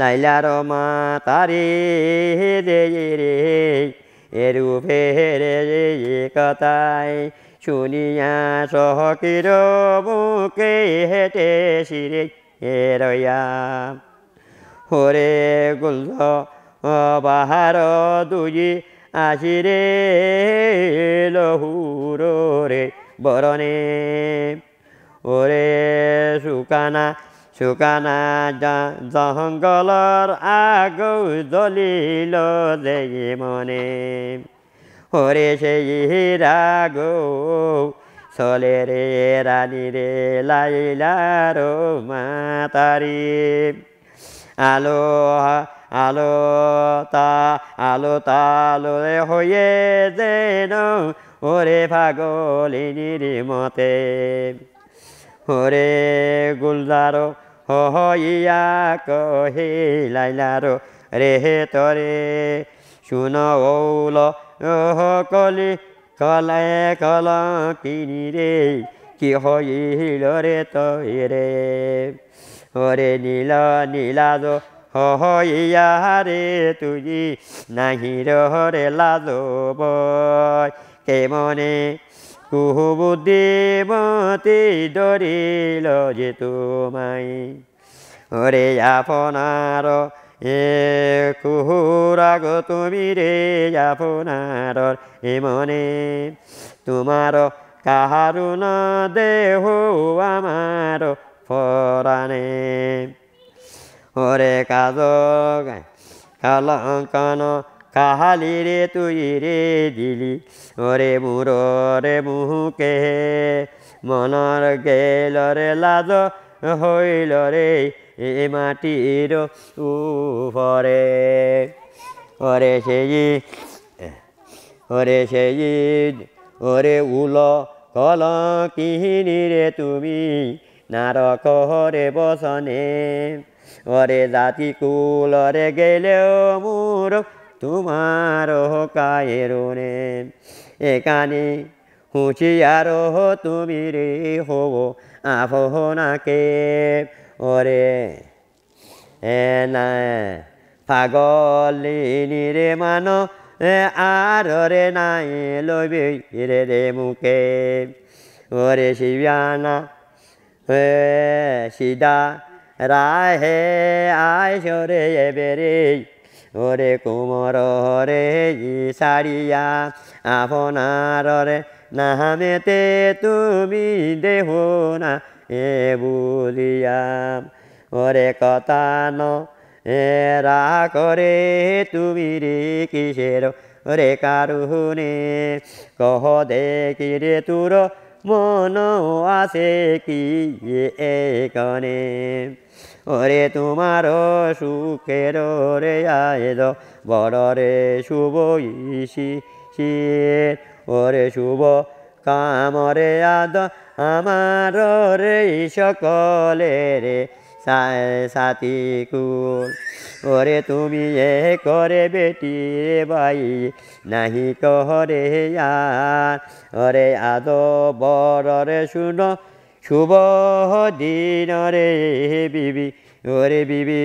লাইলা মা তারে রে রে এরূপে রে কথাই শুনিয়া সহকির বুকে হেটে শিরে হেরয়া হরে গুল বাহার দুই আসিরে লহুর রে বরণে ওরে সুকানা শুকানা জঙ্গলর আগৌ দলিল দেই মনে হরে সেই রাগ চলে রে রানী রে লাইলার মাতারি আলো আলো তা আলো তালো হয়ে যেন ওরে পাগলিনীর মতে ওরে গুলদারো হইয়া কহে লাইলার রে তরে শুন গৌল কলি কলে কল কিনি রে কি হইল রে তৈ রে ওরে নীল নীলাজ হইয়া রে তুই নাহি রে লাজ বয় কেমনে মতি ডরিল যে তোমাই ওরে আপনার এ কুহুরাগ তুমি রে আপনার এ মনে তোমার কাহারুন দেহ আমার পরাণে ওরে কাজ কালঙ্কন কাহালি রে তুই রে দিলি ওরে বুড়ো রে মুহুকে মনর গেল রে লাজ হইল রে এ মাটির উপরে ওরে সেই ওরে সেই ওরে উল কল কিহিনি রে তুমি নারক হরে বসনে ওরে জাতি রে গেলেও মোর তোমার কায়ের রে এখানে হুঁশিয়ার তুমি রে হব আফহনাকে ওরে না পাগলিনী রে মান আর রে নাই লবি রে রে মুখে ওরে শিবানা হে সিদা রায় হে আয় সরে এবেরে ওরে কুমর হরে ইসারিয়া আপনার রে নামেতে তুমি দেহ না এ বুলিয়া ওরে কথা ন এরা করে তুমি রে কিসের রে কারুনে কহ দেখি রে তুর মন আছে কি এ কনে ওরে তোমার সুখের রে আয়েদ বড় রে শুভ ইসি শির ওরে শুভ কামরে আদ আমার রে সকলে রে সাথী কুল ওরে তুমি এ করে বেটি রে ভাই নাহি কহরে আর ওরে আদ বড় রে শুনো শুভ দিনরে বিবি ওরে বিবি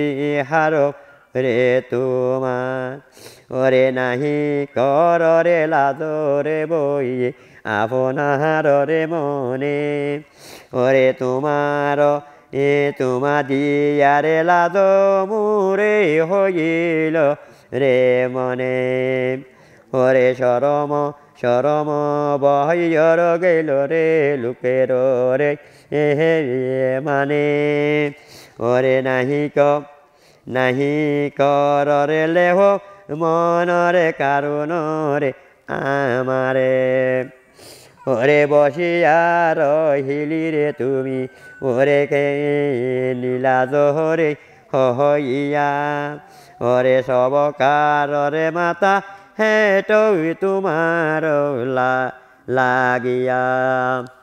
হার রে তোমার ওরে নাহি কর রে লাদরে বইয়ে আপনার রে মনে ওরে তোমার এ তোমা দিয়ারে লাদ মুরে হইল রে মনে ওরে সরম সরম বহর গেল রে লোকের রে এহে মানে ওরে নাহি ক নাহি করে লেহ মনরে কারণ রে আমারে ওরে বসিয়া রহিলি রে তুমি ওরে কে নীলা জহরে হইয়া ওরে সবকার রে মাতা Hey, trôi tu là là